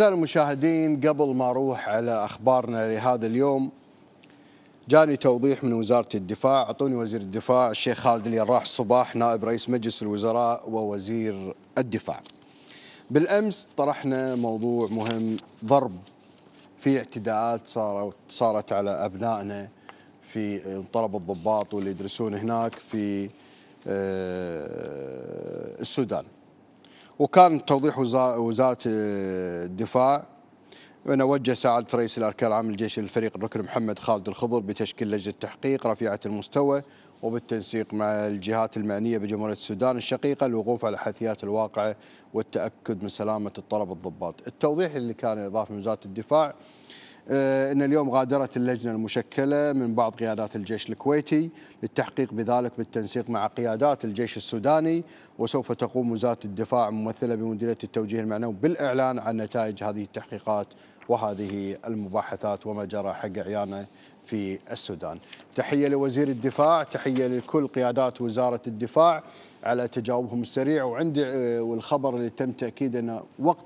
المشاهدين قبل ما اروح على اخبارنا لهذا اليوم جاني توضيح من وزاره الدفاع اعطوني وزير الدفاع الشيخ خالد اليراح الصباح نائب رئيس مجلس الوزراء ووزير الدفاع. بالامس طرحنا موضوع مهم ضرب في اعتداءات صارت صارت على ابنائنا في طلب الضباط واللي يدرسون هناك في آه، السودان. وكان توضيح وزاره الدفاع أنا وجه سعادة رئيس الأركان العام للجيش الفريق الركن محمد خالد الخضر بتشكيل لجنة تحقيق رفيعة المستوى وبالتنسيق مع الجهات المعنية بجمهورية السودان الشقيقة للوقوف على حثيات الواقعة والتأكد من سلامة الطلب الضباط التوضيح اللي كان إضافة من وزارة الدفاع آه، أن اليوم غادرت اللجنة المشكلة من بعض قيادات الجيش الكويتي للتحقيق بذلك بالتنسيق مع قيادات الجيش السوداني وسوف تقوم وزارة الدفاع ممثلة بمديرية التوجيه المعنوي بالإعلان عن نتائج هذه التحقيقات وهذه المباحثات وما جرى حق عيانه في السودان تحية لوزير الدفاع تحية لكل قيادات وزارة الدفاع على تجاوبهم السريع وعندي آه، والخبر اللي تم تأكيد أنه وقت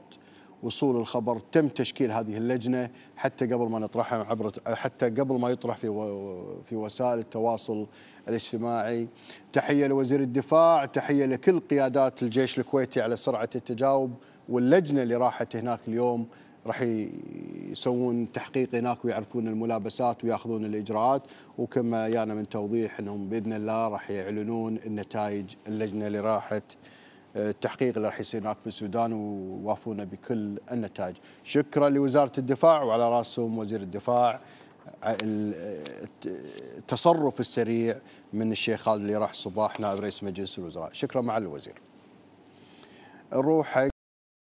وصول الخبر تم تشكيل هذه اللجنه حتى قبل ما نطرحها عبر حتى قبل ما يطرح في في وسائل التواصل الاجتماعي تحيه لوزير الدفاع تحيه لكل قيادات الجيش الكويتي على سرعه التجاوب واللجنه اللي راحت هناك اليوم راح يسوون تحقيق هناك ويعرفون الملابسات وياخذون الاجراءات وكما جانا من توضيح انهم باذن الله راح يعلنون النتائج اللجنه اللي راحت التحقيق اللي راح يصير هناك في السودان ووافونا بكل النتائج شكرا لوزاره الدفاع وعلى راسهم وزير الدفاع التصرف السريع من الشيخ خالد اللي راح صباح نائب رئيس مجلس الوزراء شكرا مع الوزير نروح